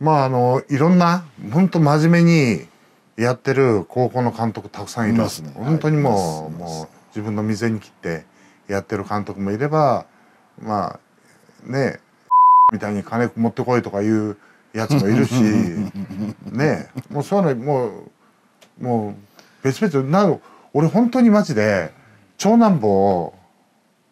まああのいろんな本当真面目にやってる高校の監督たくさんいる、ね、本当にもうはい、もう自分の店に切ってやってる監督もいればまあね みたいに金持ってこいとかいうやつもいるし ねもうそういうのもうもう別々なの俺本当にマジで長男坊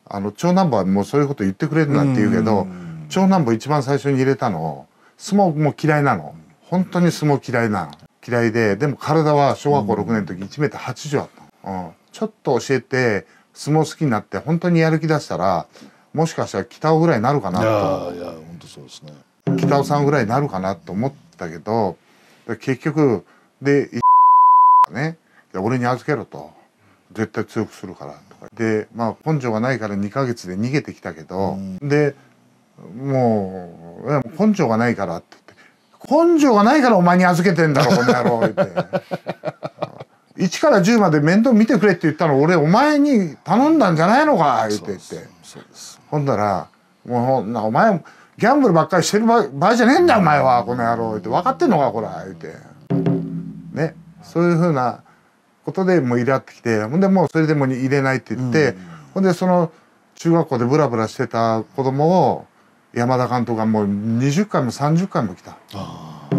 あの長男坊はもうそういうこと言ってくれるなって言うけど長男坊一番最初に入れたの相撲も嫌いなの本当に相撲嫌いなの嫌いででも体は小学校6年の時 1m80 あったの、うん、ちょっと教えて相撲好きになって本当にやる気出したらもしかしたら北尾ぐらいになるかなといやいや本当そうですね北尾さんぐらいになるかなと思ったけど結局でね俺に預けろと絶対強くするからとかでまあ根性がないから2ヶ月で逃げてきたけど、うん、でもう根性がないからって言って根性がないからお前に預けてんだろこの野郎って1から10まで面倒見てくれって言ったの俺お前に頼んだんじゃないのか言って言ってほんだら「もうお前ギャンブルばっかりしてる場合じゃねえんだお前はこの野郎」って分かってんのかこら言ってねそういうふうなことでもうイラってきてほんでもうそれでも入れないって言って、ほんでその中学校でブラブラしてた子供を山田監督がもう20回も30回も来た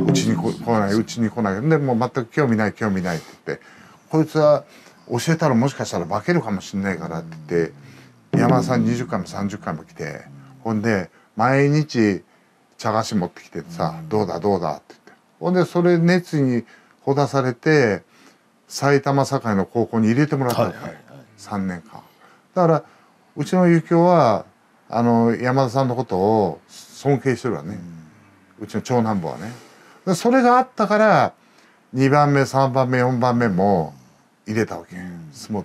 うちに来ないうちに来ないでもう全く興味ない興味ないって言ってこいつは教えたらもしかしたら化けるかもしんないからって言って山田さん20回も30回も来てほんで毎日茶菓子持ってきてさ「どうだどうだ」って言ってほんでそれ熱意にほだされて埼玉栄の高校に入れてもらったはい3年間。だからうちの幸男はあの山田さんのことを尊敬してるわね、うん、うちの長男坊はねそれがあったから2番目3番目4番目も入れたわけ、うん、相撲